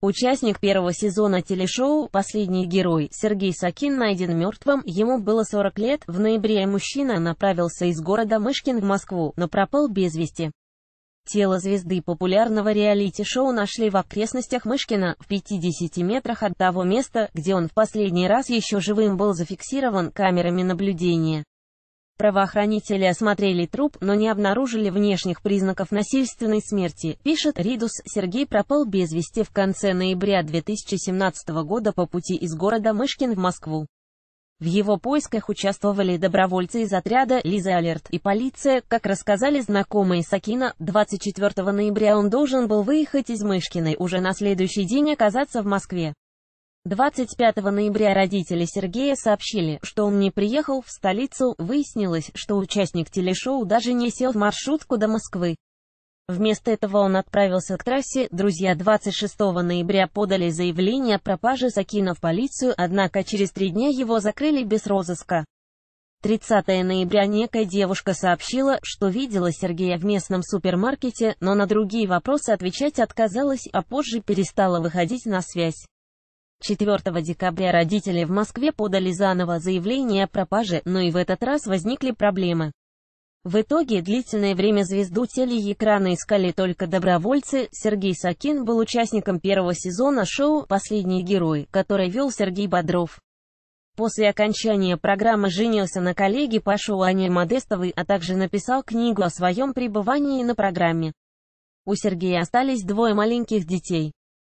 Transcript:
Участник первого сезона телешоу «Последний герой» Сергей Сакин найден мертвым, ему было 40 лет, в ноябре мужчина направился из города Мышкин в Москву, но пропал без вести. Тело звезды популярного реалити-шоу нашли в окрестностях Мышкина, в 50 метрах от того места, где он в последний раз еще живым был зафиксирован камерами наблюдения. Правоохранители осмотрели труп, но не обнаружили внешних признаков насильственной смерти, пишет Ридус. Сергей пропал без вести в конце ноября 2017 года по пути из города Мышкин в Москву. В его поисках участвовали добровольцы из отряда «Лиза Алерт» и полиция, как рассказали знакомые Сакина, 24 ноября он должен был выехать из Мышкиной, уже на следующий день оказаться в Москве. 25 ноября родители Сергея сообщили, что он не приехал в столицу, выяснилось, что участник телешоу даже не сел в маршрутку до Москвы. Вместо этого он отправился к трассе, друзья 26 ноября подали заявление о пропаже Сакина в полицию, однако через три дня его закрыли без розыска. 30 ноября некая девушка сообщила, что видела Сергея в местном супермаркете, но на другие вопросы отвечать отказалась, а позже перестала выходить на связь. 4 декабря родители в Москве подали заново заявление о пропаже, но и в этот раз возникли проблемы. В итоге длительное время звезду телеэкрана искали только добровольцы. Сергей Сакин был участником первого сезона шоу «Последний герой», который вел Сергей Бодров. После окончания программы женился на коллеге по шоу Ане Модестовой, а также написал книгу о своем пребывании на программе. У Сергея остались двое маленьких детей.